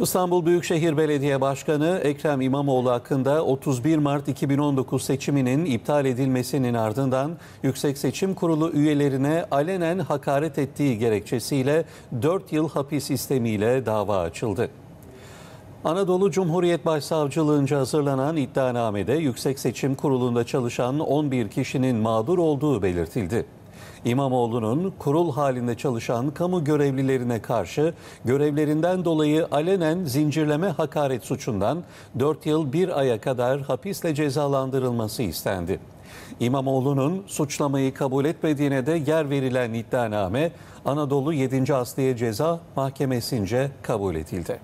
İstanbul Büyükşehir Belediye Başkanı Ekrem İmamoğlu hakkında 31 Mart 2019 seçiminin iptal edilmesinin ardından Yüksek Seçim Kurulu üyelerine alenen hakaret ettiği gerekçesiyle 4 yıl hapis istemiyle dava açıldı. Anadolu Cumhuriyet Başsavcılığınca hazırlanan iddianamede Yüksek Seçim Kurulu'nda çalışan 11 kişinin mağdur olduğu belirtildi. İmamoğlu'nun kurul halinde çalışan kamu görevlilerine karşı görevlerinden dolayı alenen zincirleme hakaret suçundan 4 yıl 1 aya kadar hapisle cezalandırılması istendi. İmamoğlu'nun suçlamayı kabul etmediğine de yer verilen iddianame Anadolu 7. Asliye Ceza Mahkemesi'nce kabul edildi.